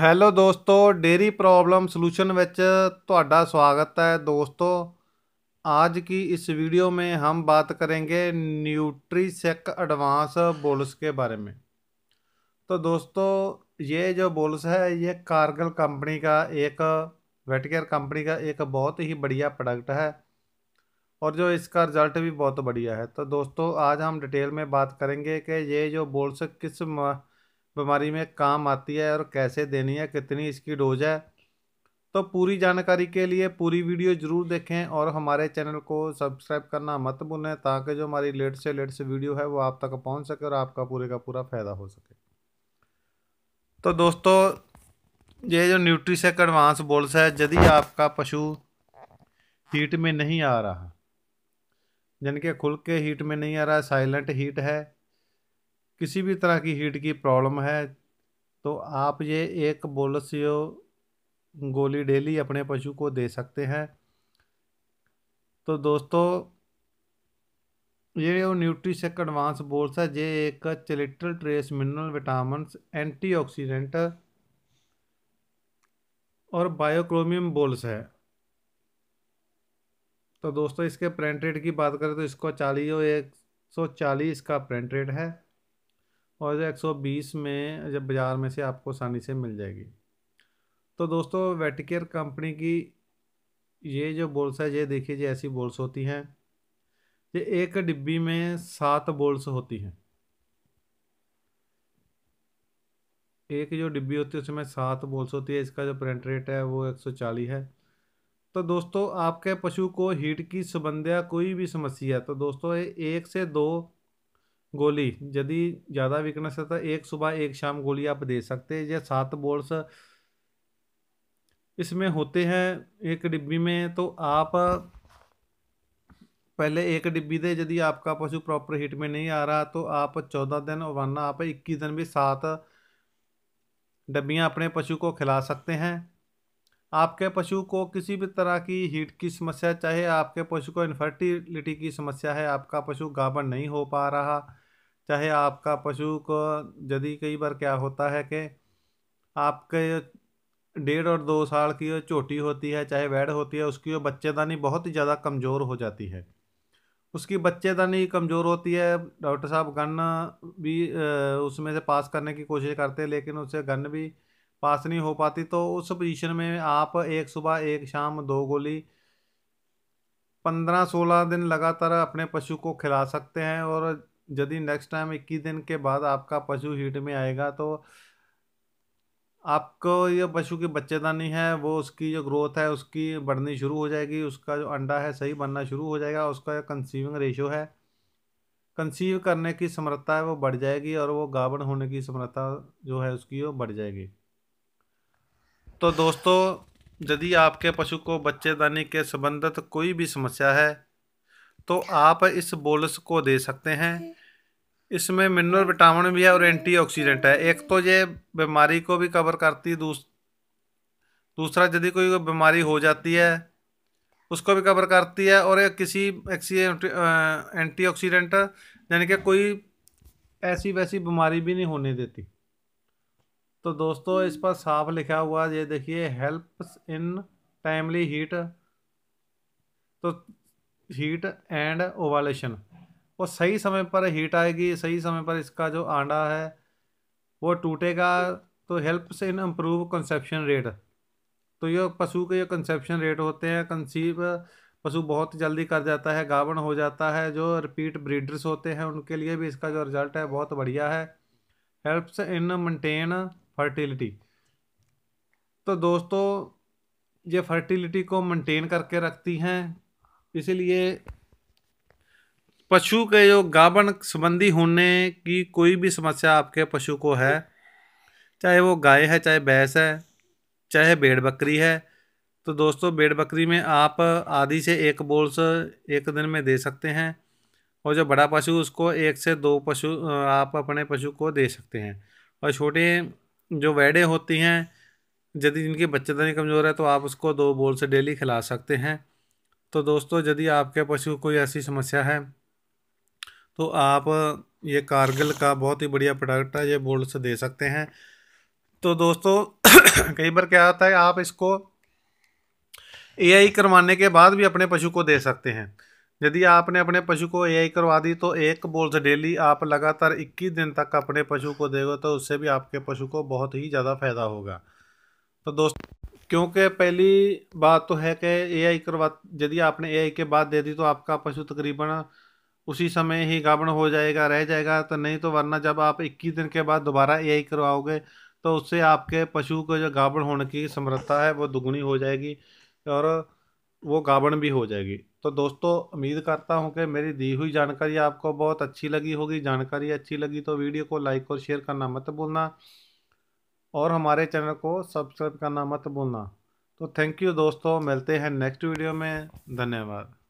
hello दोस्तों dairy problem solution ਵਿੱਚ ਤੁਹਾਡਾ स्वागत है दोस्तों आज की इस वीडियो में हम बात करेंगे न्यूट्रीसेक एडवांस बोल्स के बारे में तो दोस्तों ये जो बोल्स है ये कारगिल कंपनी का एक वेटकेयर कंपनी का एक बहुत ही बढ़िया प्रोडक्ट है और जो इसका रिज़ल्ट भी बहुत बढ़िया है तो दोस्तों आज हम डिटेल में बात करेंगे कि ये जो बोल्स किस म... बीमारी में काम आती है और कैसे देनी है कितनी इसकी डोज है तो पूरी जानकारी के लिए पूरी वीडियो ज़रूर देखें और हमारे चैनल को सब्सक्राइब करना मत भूलें ताकि जो हमारी लेट से लेट से वीडियो है वो आप तक पहुंच सके और आपका पूरे का पूरा फ़ायदा हो सके तो दोस्तों ये जो न्यूट्रीसेक एडवांस बोल्स है यदि आपका पशु हीट में नहीं आ रहा जिनके खुल के हीट में नहीं आ रहा साइलेंट हीट है किसी भी तरह की हीट की प्रॉब्लम है तो आप ये एक बोलसियो गोली डेली अपने पशु को दे सकते हैं तो दोस्तों ये न्यूट्रीशेक एडवांस बोल्स है ये एक चिलिट्रल ट्रेस मिनरल विटामिन एंटीऑक्सीडेंट और बायोक्रोमियम बोल्स है तो दोस्तों इसके प्रिंट रेट की बात करें तो इसको चालीस एक सौ चालीस का प्रिंट रेट है और एक सौ बीस में जब बाज़ार में से आपको आसानी से मिल जाएगी तो दोस्तों वेटिकेयर कंपनी की ये जो बोल्स है ये देखिए ये ऐसी बोल्स होती हैं ये एक डिब्बी में सात बोल्स होती हैं एक जो डिब्बी होती है उसमें सात बोल्स होती है इसका जो प्रिंट रेट है वो एक सौ चालीस है तो दोस्तों आपके पशु को हीट की संबंधिया कोई भी समस्या है तो दोस्तों एक से दो गोली यदि ज़्यादा वीकनेस है तो एक सुबह एक शाम गोली आप दे सकते हैं यह सात बोल्स इसमें होते हैं एक डिब्बी में तो आप पहले एक डिब्बी दे यदि आपका पशु प्रॉपर हीट में नहीं आ रहा तो आप चौदह दिन और वरना आप इक्कीस दिन भी सात डब्बियाँ अपने पशु को खिला सकते हैं आपके पशु को किसी भी तरह की हीट की समस्या चाहे आपके पशु को इन्फर्टिलिटी की समस्या है आपका पशु गाबड़ नहीं हो पा रहा चाहे आपका पशु को यदि कई बार क्या होता है कि आपके डेढ़ और दो साल की वो चोटी होती है चाहे वैड होती है उसकी वो बच्चेदानी बहुत ही ज़्यादा कमज़ोर हो जाती है उसकी बच्चेदानी कमज़ोर होती है डॉक्टर साहब गन भी उसमें से पास करने की कोशिश करते हैं लेकिन उससे गन भी पास नहीं हो पाती तो उस पोजीशन में आप एक सुबह एक शाम दो गोली पंद्रह सोलह दिन लगातार अपने पशु को खिला सकते हैं और यदि नेक्स्ट टाइम इक्कीस दिन के बाद आपका पशु हीट में आएगा तो आपको ये पशु की बच्चेदानी है वो उसकी जो ग्रोथ है उसकी बढ़नी शुरू हो जाएगी उसका जो अंडा है सही बनना शुरू हो जाएगा उसका कंसीविंग रेशो है कंसीव करने की समर्था है वो बढ़ जाएगी और वो गाभण होने की समर्था जो है उसकी वो बढ़ जाएगी तो दोस्तों यदि आपके पशु को बच्चेदानी के संबंधित कोई भी समस्या है तो आप इस बोलस को दे सकते हैं इसमें मिनरल विटामिन भी है और एंटीऑक्सीडेंट है एक तो ये बीमारी को भी कवर करती दूस, दूसरा यदि कोई बीमारी हो जाती है उसको भी कवर करती है और किसी एंटीऑक्सीडेंट यानी कि कोई ऐसी वैसी बीमारी भी नहीं होने देती तो दोस्तों इस पर साफ लिखा हुआ ये देखिए हेल्प्स इन टाइमली हीट तो हीट एंड ओवालेशन वो सही समय पर हीट आएगी सही समय पर इसका जो आंडा है वो टूटेगा तो हेल्प से इन इम्प्रूव कंसेप्शन रेट तो ये पशु के ये कंसेप्शन रेट होते हैं कंसीव पशु बहुत जल्दी कर जाता है गाबन हो जाता है जो रिपीट ब्रीडर्स होते हैं उनके लिए भी इसका जो रिजल्ट है बहुत बढ़िया है हेल्प्स इन मेंटेन फर्टिलिटी तो दोस्तों ये फर्टिलिटी को मेंटेन करके रखती हैं इसलिए पशु के जो गाभन संबंधी होने की कोई भी समस्या आपके पशु को है चाहे वो गाय है चाहे भैंस है चाहे भेड़ बकरी है तो दोस्तों भेड़ बकरी में आप आधी से एक बोल्स एक दिन में दे सकते हैं और जो बड़ा पशु उसको एक से दो पशु आप अपने पशु को दे सकते हैं और छोटे जो वैडे होती हैं यदि जिनकी बच्चेदानी कमज़ोर है तो आप उसको दो बोल से डेली खिला सकते हैं तो दोस्तों यदि आपके पशु कोई ऐसी समस्या है तो आप ये कारगिल का बहुत ही बढ़िया प्रोडक्ट है ये बोल्ड से दे सकते हैं तो दोस्तों कई बार क्या होता है आप इसको ए करवाने के बाद भी अपने पशु को दे सकते हैं यदि आपने अपने पशु को ए करवा दी तो एक बोल्स डेली आप लगातार 21 दिन तक अपने पशु को देगा तो उससे भी आपके पशु को बहुत ही ज़्यादा फायदा होगा तो दोस्तों क्योंकि पहली बात तो है कि एआई करवा यदि आपने एआई के बाद दे दी तो आपका पशु तकरीबन उसी समय ही गाबण हो जाएगा रह जाएगा तो नहीं तो वरना जब आप 21 दिन के बाद दोबारा एआई करवाओगे तो उससे आपके पशु को जो गाबड़ होने की समर्था है वो दुगुनी हो जाएगी और वो गाबड़ भी हो जाएगी तो दोस्तों उम्मीद करता हूँ कि मेरी दी हुई जानकारी आपको बहुत अच्छी लगी होगी जानकारी अच्छी लगी तो वीडियो को लाइक और शेयर करना मत भूलना और हमारे चैनल को सब्सक्राइब करना मत भूलना तो थैंक यू दोस्तों मिलते हैं नेक्स्ट वीडियो में धन्यवाद